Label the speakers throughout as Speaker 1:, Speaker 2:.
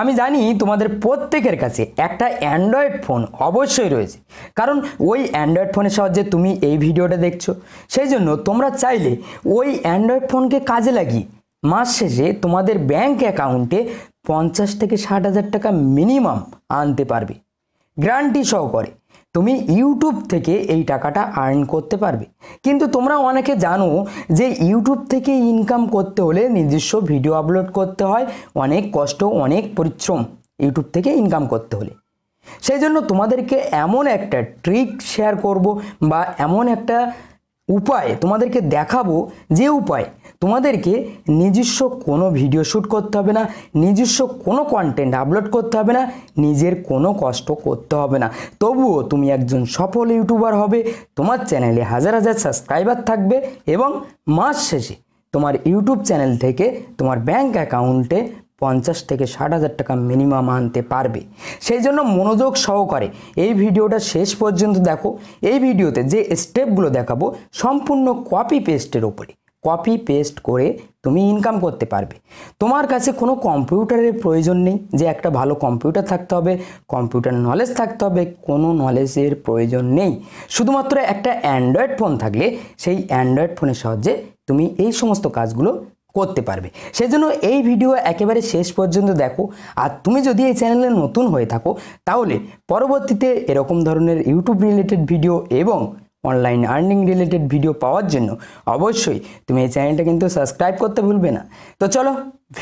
Speaker 1: আমি জানি তোমাদের প্রত্যেকের কাছে একটা অ্যান্ড্রয়েড ফোন অবশ্যই রয়েছে কারণ ওই অ্যান্ড্রয়েড ফোনের সাহায্যে তুমি এই ভিডিওটা দেখছো সেই জন্য তোমরা চাইলে ওই অ্যান্ড্রয়েড ফোনকে কাজে লাগিয়ে মাস শেষে তোমাদের ব্যাঙ্ক অ্যাকাউন্টে পঞ্চাশ থেকে ষাট হাজার টাকা মিনিমাম আনতে পারবে গ্রান্টি সহ করে তুমি ইউটিউব থেকে এই টাকাটা আর্ন করতে পারবে কিন্তু তোমরা অনেকে জানো যে ইউটিউব থেকে ইনকাম করতে হলে নিজস্ব ভিডিও আপলোড করতে হয় অনেক কষ্ট অনেক পরিশ্রম ইউটিউব থেকে ইনকাম করতে হলে সেই জন্য তোমাদেরকে এমন একটা ট্রিক শেয়ার করব বা এমন একটা উপায় তোমাদেরকে দেখাবো যে উপায় তোমাদেরকে নিজস্ব কোনো ভিডিও শ্যুট করতে হবে না নিজস্ব কোনো কন্টেন্ট আপলোড করতে হবে না নিজের কোনো কষ্ট করতে হবে না তবুও তুমি একজন সফল ইউটিউবার হবে তোমার চ্যানেলে হাজার হাজার সাবস্ক্রাইবার থাকবে এবং মাস শেষে তোমার ইউটিউব চ্যানেল থেকে তোমার ব্যাংক অ্যাকাউন্টে পঞ্চাশ থেকে ষাট হাজার টাকা মিনিমাম আনতে পারবে সেই জন্য মনোযোগ সহকারে এই ভিডিওটা শেষ পর্যন্ত দেখো এই ভিডিওতে যে স্টেপগুলো দেখাবো সম্পূর্ণ কপি পেস্টের ওপরে কপি পেস্ট করে তুমি ইনকাম করতে পারবে তোমার কাছে কোনো কম্পিউটারের প্রয়োজন নেই যে একটা ভালো কম্পিউটার থাকতে হবে কম্পিউটার নলেজ থাকতে হবে কোনো নলেজের প্রয়োজন নেই শুধুমাত্র একটা অ্যান্ড্রয়েড ফোন থাকলে সেই অ্যান্ড্রয়েড ফোনের সাহায্যে তুমি এই সমস্ত কাজগুলো করতে পারবে সেজন্য এই ভিডিও একেবারে শেষ পর্যন্ত দেখো আর তুমি যদি এই চ্যানেলে নতুন হয়ে থাকো তাহলে পরবর্তীতে এরকম ধরনের ইউটিউব রিলেটেড ভিডিও এবং অনলাইন আর্নিং রিলেটেড ভিডিও পাওয়ার জন্য অবশ্যই তুমি এই চ্যানেলটা কিন্তু সাবস্ক্রাইব করতে ভুলবে না তো চলো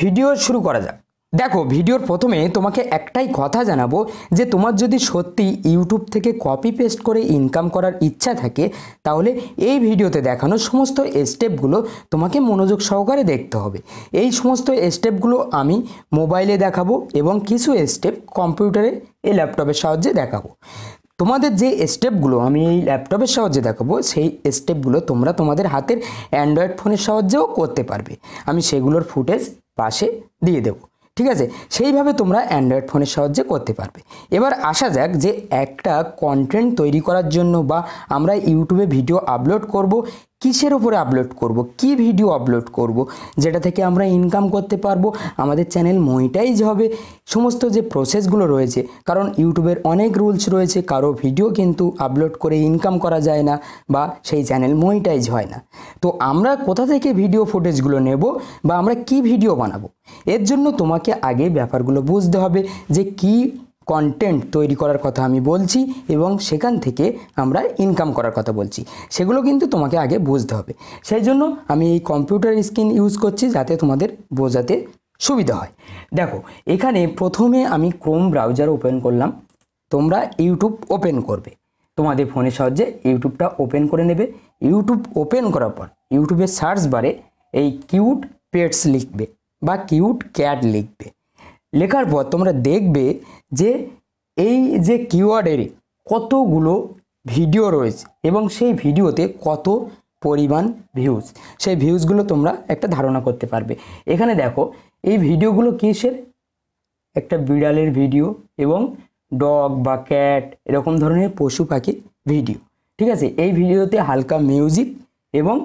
Speaker 1: ভিডিও শুরু করা যাক দেখো ভিডিওর প্রথমে তোমাকে একটাই কথা জানাবো যে তোমার যদি সত্যি ইউটিউব থেকে কপি পেস্ট করে ইনকাম করার ইচ্ছা থাকে তাহলে এই ভিডিওতে দেখানো সমস্ত স্টেপগুলো তোমাকে মনোযোগ সহকারে দেখতে হবে এই সমস্ত স্টেপগুলো আমি মোবাইলে দেখাবো এবং কিছু স্টেপ কম্পিউটারে এই ল্যাপটপের সাহায্যে দেখাবো তোমাদের যে স্টেপগুলো আমি এই ল্যাপটপের সাহায্যে দেখাবো সেই স্টেপগুলো তোমরা তোমাদের হাতের অ্যান্ড্রয়েড ফোনের সাহায্যেও করতে পারবে আমি সেগুলোর ফুটেজ পাশে দিয়ে দেবো ঠিক আছে সেইভাবে তোমরা অ্যান্ড্রয়েড ফোনের সাহায্যে করতে পারবে এবার আসা যাক যে একটা কন্টেন্ট তৈরি করার জন্য বা আমরা ইউটিউবে ভিডিও আপলোড করব কিসের ওপরে আপলোড করব কি ভিডিও আপলোড করব যেটা থেকে আমরা ইনকাম করতে পারবো আমাদের চ্যানেল মনিটাইজ হবে সমস্ত যে প্রসেসগুলো রয়েছে কারণ ইউটিউবের অনেক রুলস রয়েছে কারো ভিডিও কিন্তু আপলোড করে ইনকাম করা যায় না বা সেই চ্যানেল মনিটাইজ হয় না তো আমরা কোথা থেকে ভিডিও ফুটেজগুলো নেব বা আমরা কি ভিডিও বানাবো এর জন্য তোমাকে আগে ব্যাপারগুলো বুঝতে হবে যে কি কন্টেন্ট তৈরি করার কথা আমি বলছি এবং সেখান থেকে আমরা ইনকাম করার কথা বলছি সেগুলো কিন্তু তোমাকে আগে বুঝতে হবে সেই জন্য আমি এই কম্পিউটার স্ক্রিন ইউজ করছি যাতে তোমাদের বোঝাতে সুবিধা হয় দেখো এখানে প্রথমে আমি ক্রোম ব্রাউজার ওপেন করলাম তোমরা ইউটিউব ওপেন করবে তোমাদের ফোনের সাহায্যে ইউটিউবটা ওপেন করে নেবে ইউটিউব ওপেন করার পর ইউটিউবের সার্চ বারে এই কিউট পেটস লিখবে বা কিউট ক্যাট লিখবে লেখার পর তোমরা দেখবে যে এই যে কিওয়ার্ডের কতগুলো ভিডিও রয়েছে এবং সেই ভিডিওতে কত পরিমাণ ভিউজ সেই ভিউজগুলো তোমরা একটা ধারণা করতে পারবে এখানে দেখো এই ভিডিওগুলো কিসের একটা বিড়ালের ভিডিও এবং ডগ বা ক্যাট এরকম ধরনের পশু পাখির ভিডিও ঠিক আছে এই ভিডিওতে হালকা মিউজিক এবং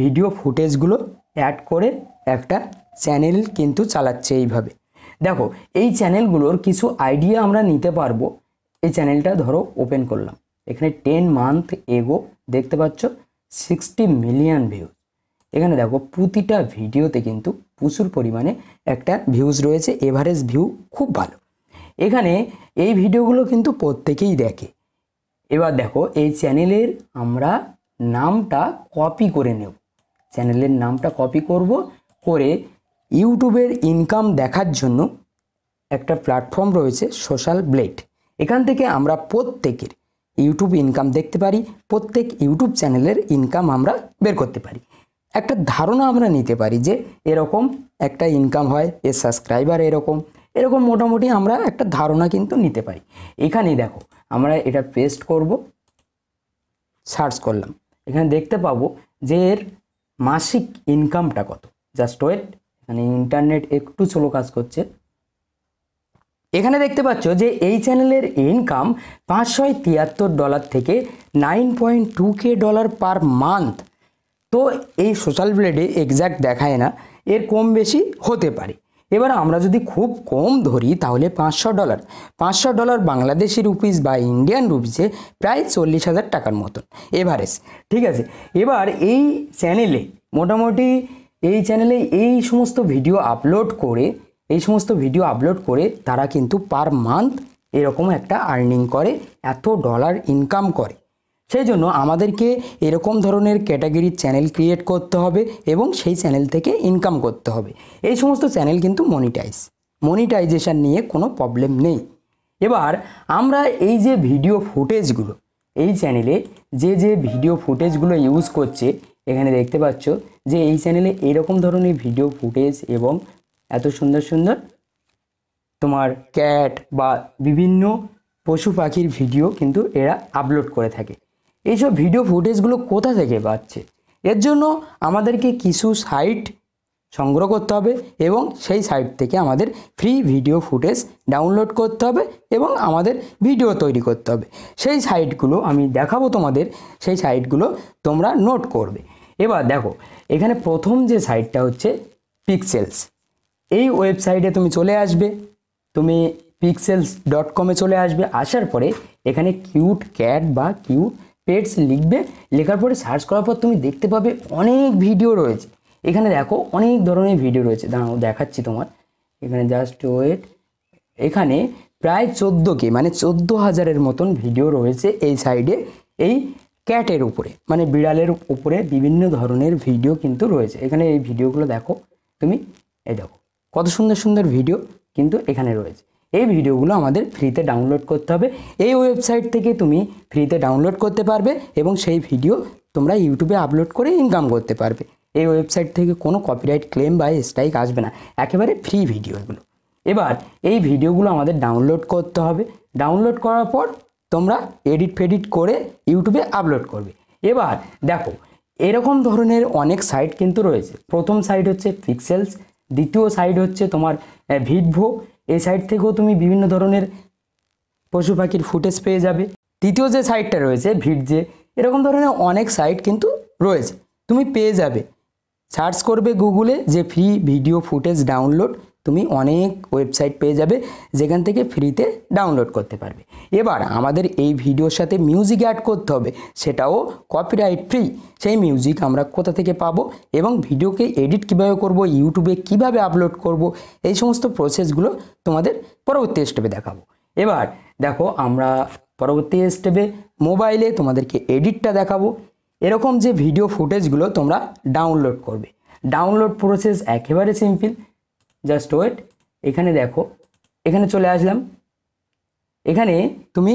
Speaker 1: ভিডিও ফুটেজগুলো অ্যাড করে একটা চ্যানেল কিন্তু চালাচ্ছে এইভাবে দেখো এই চ্যানেলগুলোর কিছু আইডিয়া আমরা নিতে পারবো এই চ্যানেলটা ধরো ওপেন করলাম এখানে টেন মান্থ এগো দেখতে পাচ্ছ সিক্সটি মিলিয়ন ভিউজ এখানে দেখো প্রতিটা ভিডিওতে কিন্তু প্রচুর পরিমাণে একটা ভিউজ রয়েছে এভারেজ ভিউ খুব ভালো এখানে এই ভিডিওগুলো কিন্তু প্রত্যেকেই দেখে এবার দেখো এই চ্যানেলের আমরা নামটা কপি করে নেব চ্যানেলের নামটা কপি করব করে ইউটিউবের ইনকাম দেখার জন্য একটা প্ল্যাটফর্ম রয়েছে সোশ্যাল ব্লেড এখান থেকে আমরা প্রত্যেকের ইউটিউব ইনকাম দেখতে পারি প্রত্যেক ইউটিউব চ্যানেলের ইনকাম আমরা বের করতে পারি একটা ধারণা আমরা নিতে পারি যে এরকম একটা ইনকাম হয় এর সাবস্ক্রাইবার এরকম এরকম মোটামুটি আমরা একটা ধারণা কিন্তু নিতে পারি এখানেই দেখো আমরা এটা পেস্ট করব সার্চ করলাম এখানে দেখতে পাবো যে এর মাসিক ইনকামটা কত জাস্ট ওয়েট মানে ইন্টারনেট একটু স্লো কাজ করছে এখানে দেখতে পাচ্ছ যে এই চ্যানেলের ইনকাম পাঁচশো তিয়াত্তর ডলার থেকে nine point two K dollar per month তো এই সোশ্যাল ব্লেডে এক্স্যাক্ট দেখায় না এর কম বেশি হতে পারে এবার আমরা যদি খুব কম ধরি তাহলে পাঁচশো ডলার পাঁচশো ডলার বাংলাদেশি রুপিস বা ইন্ডিয়ান রুপিসে প্রায় চল্লিশ হাজার টাকার মতন এভারেজ ঠিক আছে এবার এই চ্যানেলে মোটামুটি এই চ্যানেলে এই সমস্ত ভিডিও আপলোড করে এই সমস্ত ভিডিও আপলোড করে তারা কিন্তু পার মান্থ এরকম একটা আর্নিং করে এত ডলার ইনকাম করে সেই জন্য আমাদেরকে এরকম ধরনের ক্যাটাগরির চ্যানেল ক্রিয়েট করতে হবে এবং সেই চ্যানেল থেকে ইনকাম করতে হবে এই সমস্ত চ্যানেল কিন্তু মনিটাইজ মনিটাইজেশান নিয়ে কোনো প্রবলেম নেই এবার আমরা এই যে ভিডিও ফুটেজগুলো এই চ্যানেলে যে যে ভিডিও ফুটেজগুলো ইউজ করছে এখানে দেখতে পাচ্ছ যে এই চ্যানেলে এরকম ধরনের ভিডিও ফুটেজ এবং এত সুন্দর সুন্দর তোমার ক্যাট বা বিভিন্ন পশু পাখির ভিডিও কিন্তু এরা আপলোড করে থাকে এইসব ভিডিও ফুটেজগুলো কোথা থেকে পাচ্ছে এর জন্য আমাদেরকে কিছু সাইট সংগ্রহ করতে হবে এবং সেই সাইট থেকে আমাদের ফ্রি ভিডিও ফুটেজ ডাউনলোড করতে হবে এবং আমাদের ভিডিও তৈরি করতে হবে সেই সাইটগুলো আমি দেখাবো তোমাদের সেই সাইটগুলো তোমরা নোট করবে এবার দেখো এখানে প্রথম যে সাইটটা হচ্ছে পিক্সেলস এই ওয়েবসাইটে তুমি চলে আসবে তুমি পিক্সেলস ডট কমে চলে আসবে আসার পরে এখানে কিউট ক্যাট বা কিউট পেটস লিখবে লেখার পরে সার্চ করার পর তুমি দেখতে পাবে অনেক ভিডিও রয়েছে এখানে দেখো অনেক ধরনের ভিডিও রয়েছে দাঁড়াও দেখাচ্ছি তোমার এখানে জাস্ট ওয়েট এখানে প্রায় চোদ্দোকে মানে চোদ্দো হাজারের মতন ভিডিও রয়েছে এই সাইডে এই ক্যাটের উপরে মানে বিড়ালের উপরে বিভিন্ন ধরনের ভিডিও কিন্তু রয়েছে এখানে এই ভিডিওগুলো দেখো তুমি এই দেখো কত সুন্দর সুন্দর ভিডিও কিন্তু এখানে রয়েছে এই ভিডিওগুলো আমাদের ফ্রিতে ডাউনলোড করতে হবে এই ওয়েবসাইট থেকে তুমি ফ্রিতে ডাউনলোড করতে পারবে এবং সেই ভিডিও তোমরা ইউটিউবে আপলোড করে ইনকাম করতে পারবে এই ওয়েবসাইট থেকে কোনো কপিরাইট ক্লেম বা স্ট্রাইক আসবে না একেবারে ফ্রি ভিডিও এগুলো এবার এই ভিডিওগুলো আমাদের ডাউনলোড করতে হবে ডাউনলোড করার পর তোমরা এডিট ফেডিট করে ইউটিউবে আপলোড করবে এবার দেখো এরকম ধরনের অনেক সাইট কিন্তু রয়েছে প্রথম সাইট হচ্ছে পিক্সেলস দ্বিতীয় সাইট হচ্ছে তোমার ভিডভো এই সাইট থেকেও তুমি বিভিন্ন ধরনের পশু পাখির ফুটেজ পেয়ে যাবে তৃতীয় যে সাইটটা রয়েছে ভিডজে এরকম ধরনের অনেক সাইট কিন্তু রয়েছে তুমি পেয়ে যাবে সার্চ করবে গুগলে যে ফ্রি ভিডিও ফুটেজ ডাউনলোড তুমি অনেক ওয়েবসাইট পেয়ে যাবে যেখান থেকে ফ্রিতে ডাউনলোড করতে পারবে এবার আমাদের এই ভিডিওর সাথে মিউজিক অ্যাড করতে হবে সেটাও কপিরাইট ফ্রি সেই মিউজিক আমরা কোথা থেকে পাবো এবং ভিডিওকে এডিট কীভাবে করব ইউটিউবে কিভাবে আপলোড করব এই সমস্ত প্রসেসগুলো তোমাদের পরবর্তী স্টেপে দেখাবো এবার দেখো আমরা পরবর্তী স্টেপে মোবাইলে তোমাদেরকে এডিটটা দেখাবো এরকম যে ভিডিও ফুটেজগুলো তোমরা ডাউনলোড করবে ডাউনলোড প্রসেস একেবারে সিম্পল জাস্ট ওয়েট এখানে দেখো এখানে চলে আসলাম এখানে তুমি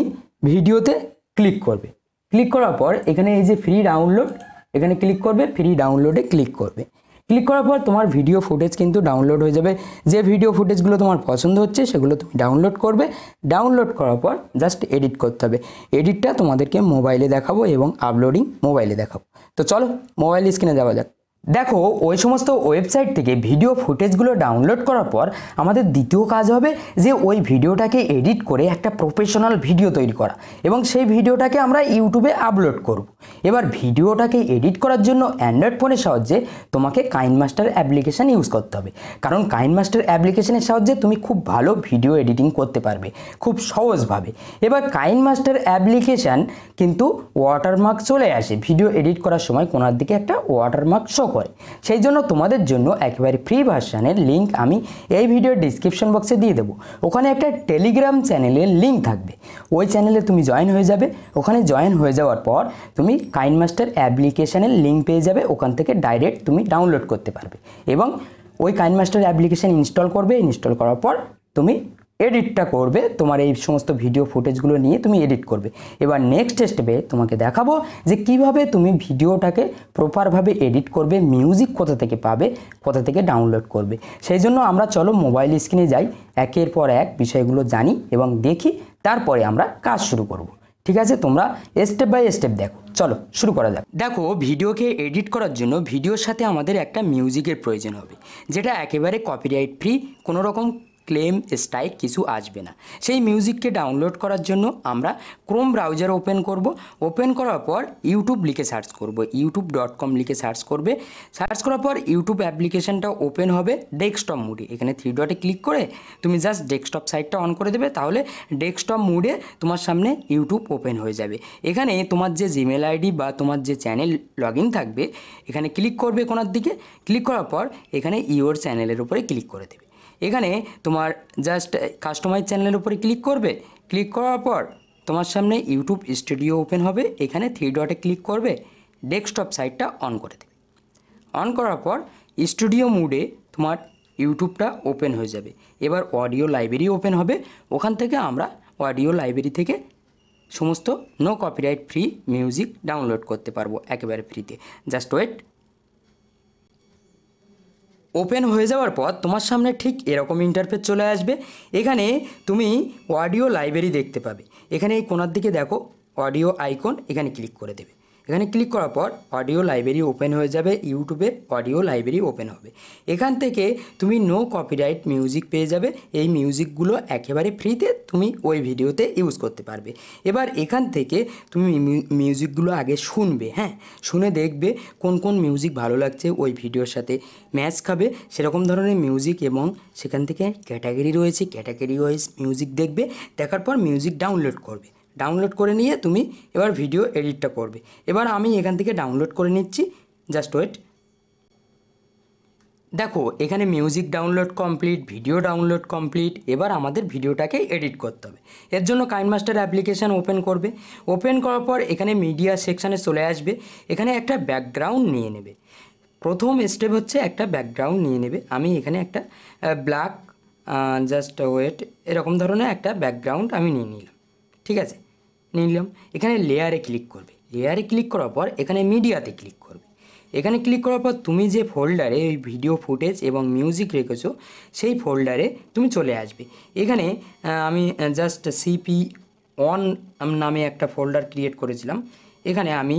Speaker 1: ভিডিওতে ক্লিক করবে ক্লিক করার পর এখানে এই যে ফ্রি ডাউনলোড এখানে ক্লিক করবে ফ্রি ডাউনলোডে ক্লিক করবে ক্লিক করার পর তোমার ভিডিও ফুটেজ কিন্তু ডাউনলোড হয়ে যাবে যে ভিডিও ফুটেজগুলো তোমার পছন্দ হচ্ছে সেগুলো তুমি ডাউনলোড করবে ডাউনলোড করার পর জাস্ট এডিট করতে হবে এডিটটা তোমাদেরকে মোবাইলে দেখাবো এবং আপলোডিং মোবাইলে দেখাবো তো চলো মোবাইল স্ক্রিনে যাওয়া যাক দেখো ওই সমস্ত ওয়েবসাইট থেকে ভিডিও ফুটেজগুলো ডাউনলোড করার পর আমাদের দ্বিতীয় কাজ হবে যে ওই ভিডিওটাকে এডিট করে একটা প্রফেশনাল ভিডিও তৈরি করা এবং সেই ভিডিওটাকে আমরা ইউটিউবে আপলোড করব। এবার ভিডিওটাকে এডিট করার জন্য অ্যান্ড্রয়েড ফোনের সাহায্যে তোমাকে কাইন মাস্টার অ্যাপ্লিকেশান ইউজ করতে হবে কারণ কাইন মাস্টার অ্যাপ্লিকেশানের সাহায্যে তুমি খুব ভালো ভিডিও এডিটিং করতে পারবে খুব সহজভাবে এবার কাইন মাস্টার অ্যাপ্লিকেশান কিন্তু ওয়াটারমার্ক চলে আসে ভিডিও এডিট করার সময় কোনার দিকে একটা ওয়াটারমার্ক শো হয় সেই জন্য তোমাদের জন্য একেবারে ফ্রি ভার্সানের লিঙ্ক আমি এই ভিডিওর ডিসক্রিপশন বক্সে দিয়ে দেবো ওখানে একটা টেলিগ্রাম চ্যানেলের লিঙ্ক থাকবে ওই চ্যানেলে তুমি জয়েন হয়ে যাবে ওখানে জয়েন হয়ে যাওয়ার পর তুমি কাইন মাস্টার অ্যাপ্লিকেশানের লিঙ্ক পেয়ে যাবে ওখান থেকে ডাইরেক্ট তুমি ডাউনলোড করতে পারবে এবং ওই কাইন মাস্টার অ্যাপ্লিকেশান ইনস্টল করবে ইনস্টল করার পর তুমি এডিটটা করবে তোমার এই সমস্ত ভিডিও ফুটেজগুলো নিয়ে তুমি এডিট করবে এবার নেক্সট স্টেপে তোমাকে দেখাবো যে কিভাবে তুমি ভিডিওটাকে প্রপারভাবে এডিট করবে মিউজিক কোথা থেকে পাবে কোথা থেকে ডাউনলোড করবে সেই জন্য আমরা চলো মোবাইল স্ক্রিনে যাই একের পর এক বিষয়গুলো জানি এবং দেখি তারপরে আমরা কাজ শুরু করব। ঠিক আছে তোমরা স্টেপ বাই স্টেপ দেখো চলো শুরু করা যাক দেখো ভিডিওকে এডিট করার জন্য ভিডিওর সাথে আমাদের একটা মিউজিকের প্রয়োজন হবে যেটা একেবারে কপিরাইট ফ্রি কোনো রকম ক্লেম স্ট্রাইক কিছু আসবে না সেই মিউজিককে ডাউনলোড করার জন্য আমরা ক্রোম ব্রাউজার ওপেন করব ওপেন করার পর ইউটিউব লিখে সার্চ করব ইউটিউব ডট কম লিখে সার্চ করবে সার্চ করার পর ইউটিউব অ্যাপ্লিকেশনটা ওপেন হবে ডেস্কটপ মুডে এখানে থ্রি ডটে ক্লিক করে তুমি জাস্ট ডেস্কটপ সাইটটা অন করে দেবে তাহলে ডেস্কটপ মুডে তোমার সামনে ইউটিউব ওপেন হয়ে যাবে এখানে তোমার যে জিমেল আইডি বা তোমার যে চ্যানেল লগ থাকবে এখানে ক্লিক করবে কোনার দিকে ক্লিক করার পর এখানে ইউর চ্যানেলের উপরে ক্লিক করে দেবে এখানে তোমার জাস্ট কাস্টমাইজ চ্যানেলের উপরে ক্লিক করবে ক্লিক করার পর তোমার সামনে ইউটিউব স্টুডিও ওপেন হবে এখানে থ্রি ডটে ক্লিক করবে ডেস্কটপ সাইটটা অন করে দেবে অন করার পর স্টুডিও মুডে তোমার ইউটিউবটা ওপেন হয়ে যাবে এবার অডিও লাইব্রেরি ওপেন হবে ওখান থেকে আমরা অডিও লাইব্রেরি থেকে সমস্ত no copyright free music download করতে পারবো একেবারে ফ্রিতে জাস্ট ওয়েট ওপেন হয়ে যাওয়ার পর তোমার সামনে ঠিক এরকম ইন্টারফেস চলে আসবে এখানে তুমি অডিও লাইব্রেরি দেখতে পাবে এখানে এই কোনার দিকে দেখো অডিও আইকন এখানে ক্লিক করে দেবে এখানে ক্লিক করার পর অডিও লাইব্রেরি ওপেন হয়ে যাবে ইউটিউবে অডিও লাইব্রেরি ওপেন হবে এখান থেকে তুমি নো কপিরাইট মিউজিক পেয়ে যাবে এই মিউজিকগুলো একেবারে ফ্রিতে তুমি ওই ভিডিওতে ইউজ করতে পারবে এবার এখান থেকে তুমি মিউজিকগুলো আগে শুনবে হ্যাঁ শুনে দেখবে কোন কোন মিউজিক ভালো লাগছে ওই ভিডিওর সাথে ম্যাচ খাবে সেরকম ধরনের মিউজিক এবং সেখান থেকে ক্যাটাগরি রয়েছে ক্যাটাগরি ওয়াইজ মিউজিক দেখবে দেখার পর মিউজিক ডাউনলোড করবে ডাউনলোড করে নিয়ে তুমি এবার ভিডিও এডিটটা করবে এবার আমি এখান থেকে ডাউনলোড করে নিচ্ছি জাস্ট ওয়েট দেখো এখানে music download complete video download complete এবার আমাদের ভিডিওটাকে এডিট করতে হবে এর জন্য কাইনমাস্টার অ্যাপ্লিকেশান ওপেন করবে ওপেন করার পর এখানে মিডিয়া সেকশানে চলে আসবে এখানে একটা ব্যাকগ্রাউন্ড নিয়ে নেবে প্রথম স্টেপ হচ্ছে একটা ব্যাকগ্রাউন্ড নিয়ে নেবে আমি এখানে একটা ব্ল্যাক জাস্ট ওয়েট এরকম ধরনের একটা ব্যাকগ্রাউন্ড আমি নিয়ে নিলাম ঠিক আছে নিলাম এখানে লেয়ারে ক্লিক করবে লেয়ারে ক্লিক করার পর এখানে মিডিয়াতে ক্লিক করবে এখানে ক্লিক করার পর তুমি যে ফোল্ডারে ওই ভিডিও ফুটেজ এবং মিউজিক রেখেছো সেই ফোল্ডারে তুমি চলে আসবে এখানে আমি জাস্ট সিপি অন নামে একটা ফোল্ডার ক্রিয়েট করেছিলাম এখানে আমি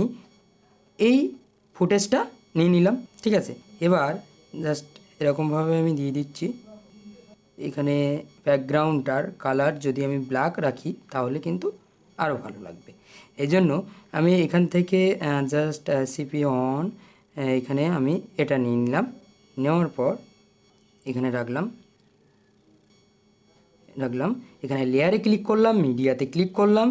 Speaker 1: এই ফুটেজটা নিয়ে নিলাম ঠিক আছে এবার জাস্ট এরকমভাবে আমি দিয়ে দিচ্ছি এখানে ব্যাকগ্রাউন্ডটার কালার যদি আমি ব্ল্যাক রাখি তাহলে কিন্তু আরও ভালো লাগবে এই জন্য আমি এখান থেকে জাস্ট সিপি অন এখানে আমি এটা নিয়ে নিলাম নেওয়ার পর এখানে রাখলাম রাখলাম এখানে লেয়ারে ক্লিক করলাম মিডিয়াতে ক্লিক করলাম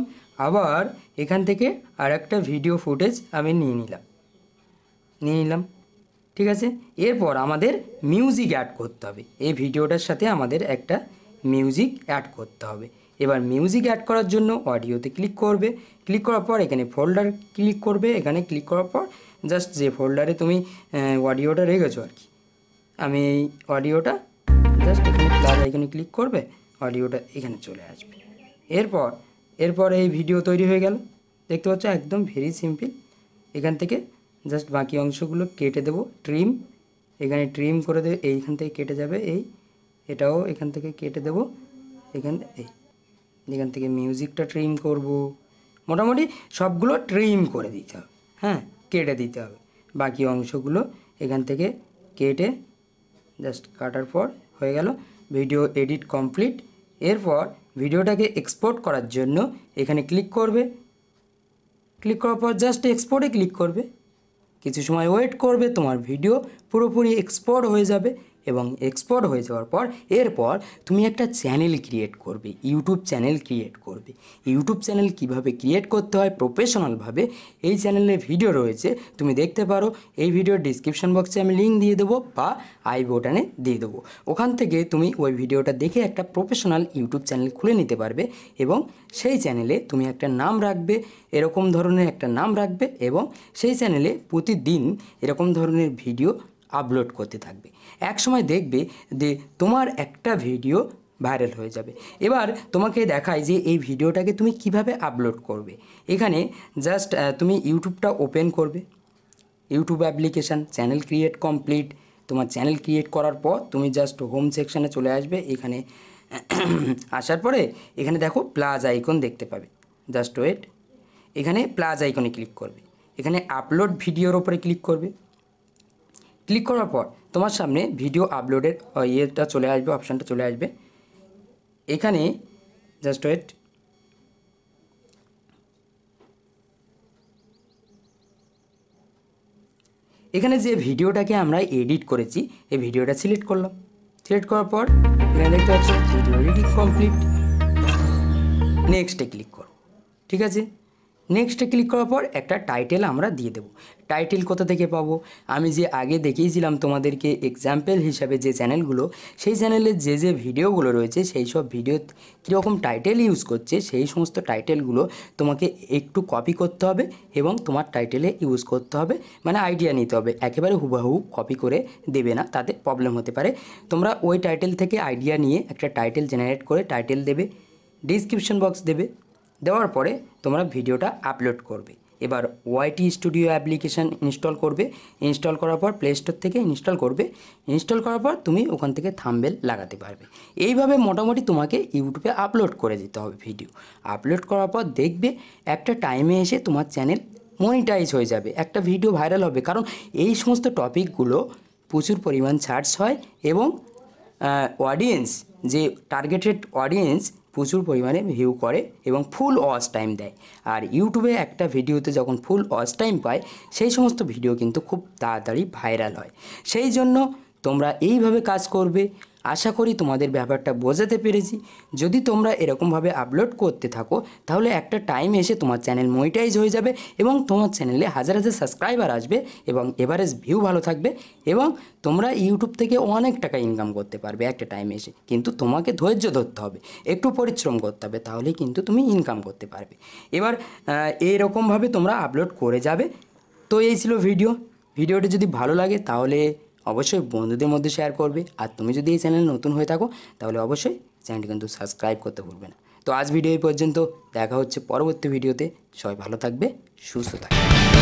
Speaker 1: আবার এখান থেকে আর একটা ভিডিও ফুটেজ আমি নিয়ে নিলাম নিয়ে নিলাম ঠিক আছে এরপর আমাদের মিউজিক অ্যাড করতে হবে এই ভিডিওটার সাথে আমাদের একটা মিউজিক অ্যাড করতে হবে এবার মিউজিক অ্যাড করার জন্য অডিওতে ক্লিক করবে ক্লিক করার পর এখানে ফোল্ডার ক্লিক করবে এখানে ক্লিক করার পর জাস্ট যে ফোল্ডারে তুমি অডিওটা রেখেছো আর কি আমি এই অডিওটা জাস্ট এখানে এখানে ক্লিক করবে অডিওটা এখানে চলে আসবে এরপর এরপর এই ভিডিও তৈরি হয়ে গেল দেখতে পাচ্ছ একদম ভেরি সিম্পল এখান থেকে জাস্ট বাকি অংশগুলো কেটে দেব ট্রিম এখানে ট্রিম করে দেবে এইখান থেকে কেটে যাবে এই এটাও এখান থেকে কেটে দেবো এখান এই যেখান থেকে মিউজিকটা ট্রিম করব মোটামুটি সবগুলো ট্রিম করে দিতে হবে হ্যাঁ কেটে দিতে হবে বাকি অংশগুলো এখান থেকে কেটে জাস্ট কাটার পর হয়ে গেল ভিডিও এডিট কমপ্লিট এরপর ভিডিওটাকে এক্সপোর্ট করার জন্য এখানে ক্লিক করবে ক্লিক করার পর জাস্ট এক্সপোর্টে ক্লিক করবে কিছু সময় ওয়েট করবে তোমার ভিডিও পুরোপুরি এক্সপোর্ট হয়ে যাবে এবং এক্সপোর্ট হয়ে যাওয়ার পর এরপর তুমি একটা চ্যানেল ক্রিয়েট করবে ইউটিউব চ্যানেল ক্রিয়েট করবে ইউটিউব চ্যানেল কিভাবে ক্রিয়েট করতে হয় প্রফেশনালভাবে এই চ্যানেলে ভিডিও রয়েছে তুমি দেখতে পারো এই ভিডিওর ডিসক্রিপশন বক্সে আমি লিঙ্ক দিয়ে দেবো বা আই বোটানে দিয়ে দেবো ওখান থেকে তুমি ওই ভিডিওটা দেখে একটা প্রফেশনাল ইউটিউব চ্যানেল খুলে নিতে পারবে এবং সেই চ্যানেলে তুমি একটা নাম রাখবে এরকম ধরনের একটা নাম রাখবে এবং সেই চ্যানেলে প্রতিদিন এরকম ধরনের ভিডিও আপলোড করতে থাকবে এক সময় দেখবে যে তোমার একটা ভিডিও ভাইরাল হয়ে যাবে এবার তোমাকে দেখায় যে এই ভিডিওটাকে তুমি কিভাবে আপলোড করবে এখানে জাস্ট তুমি ইউটিউবটা ওপেন করবে YouTube application channel create complete তোমার চ্যানেল ক্রিয়েট করার পর তুমি জাস্ট হোম সেকশানে চলে আসবে এখানে আসার পরে এখানে দেখো প্লাজ আইকন দেখতে পাবে জাস্ট ওয়েট এখানে প্লাজ আইকনে ক্লিক করবে এখানে আপলোড ভিডিওর ওপরে ক্লিক করবে ক্লিক করার পর তোমার সামনে ভিডিও আপলোডের ইয়েটা চলে আসবে অপশানটা চলে আসবে এখানে জাস্ট ওয়েট এখানে যে ভিডিওটাকে আমরা এডিট করেছি এই ভিডিওটা সিলেক্ট করলাম সিলেক্ট করার পর এখানে দেখতে পাচ্ছি ভিডিও এডিট কমপ্লিট নেক্সটে ক্লিক করো ঠিক আছে নেক্সটে ক্লিক করার পর একটা টাইটেল আমরা দিয়ে দেবো টাইটেল কোথা থেকে পাবো আমি যে আগে দেখিয়েছিলাম তোমাদেরকে এক্সাম্পল হিসাবে যে চ্যানেলগুলো সেই চ্যানেলের যে যে ভিডিওগুলো রয়েছে সেই সব ভিডিও কীরকম টাইটেল ইউজ করছে সেই সমস্ত টাইটেলগুলো তোমাকে একটু কপি করতে হবে এবং তোমার টাইটেলে ইউজ করতে হবে মানে আইডিয়া নিতে হবে একেবারে হুবাহু কপি করে দেবে না তাতে প্রবলেম হতে পারে তোমরা ওই টাইটেল থেকে আইডিয়া নিয়ে একটা টাইটেল জেনারেট করে টাইটেল দেবে ডিসক্রিপশন বক্স দেবে দেওয়ার পরে তোমরা ভিডিওটা আপলোড করবে এবার ওয়াইটি স্টুডিও অ্যাপ্লিকেশান ইনস্টল করবে ইনস্টল করার পর প্লে স্টোর থেকে ইনস্টল করবে ইনস্টল করার পর তুমি ওখান থেকে থামবেল লাগাতে পারবে এইভাবে মোটামুটি তোমাকে ইউটিউবে আপলোড করে দিতে হবে ভিডিও আপলোড করার পর দেখবে একটা টাইমে এসে তোমার চ্যানেল মনিটাইজ হয়ে যাবে একটা ভিডিও ভাইরাল হবে কারণ এই সমস্ত টপিকগুলো প্রচুর পরিমাণ সার্চ হয় এবং অডিয়েন্স যে টার্গেটেড অডিয়েন্স প্রচুর পরিমাণে ভিউ করে এবং ফুল ওয়াচ টাইম দেয় আর ইউটিউবে একটা ভিডিওতে যখন ফুল ওয়াচ টাইম পায় সেই সমস্ত ভিডিও কিন্তু খুব তাড়াতাড়ি ভাইরাল হয় সেই জন্য তোমরা এইভাবে কাজ করবে আশা করি তোমাদের ব্যাপারটা বোঝাতে পেরেছি যদি তোমরা এরকমভাবে আপলোড করতে থাকো তাহলে একটা টাইম এসে তোমার চ্যানেল মনিটাইজ হয়ে যাবে এবং তোমার চ্যানেলে হাজার হাজার সাবস্ক্রাইবার আসবে এবং এভারেজ ভিউ ভালো থাকবে এবং তোমরা ইউটিউব থেকে অনেক টাকা ইনকাম করতে পারবে একটা টাইম এসে কিন্তু তোমাকে ধৈর্য ধরতে হবে একটু পরিশ্রম করতে হবে তাহলেই কিন্তু তুমি ইনকাম করতে পারবে এবার এরকমভাবে তোমরা আপলোড করে যাবে তো এই ছিল ভিডিও ভিডিওটি যদি ভালো লাগে তাহলে অবশ্যই বন্ধুদের মধ্যে শেয়ার করবে আর তুমি যদি এই চ্যানেলে নতুন হয়ে থাকো তাহলে অবশ্যই চ্যানেলটি কিন্তু সাবস্ক্রাইব করতে ভুলবে না তো আজ ভিডিও এই পর্যন্ত দেখা হচ্ছে পরবর্তী ভিডিওতে সবাই ভালো থাকবে সুস্থ থাকবে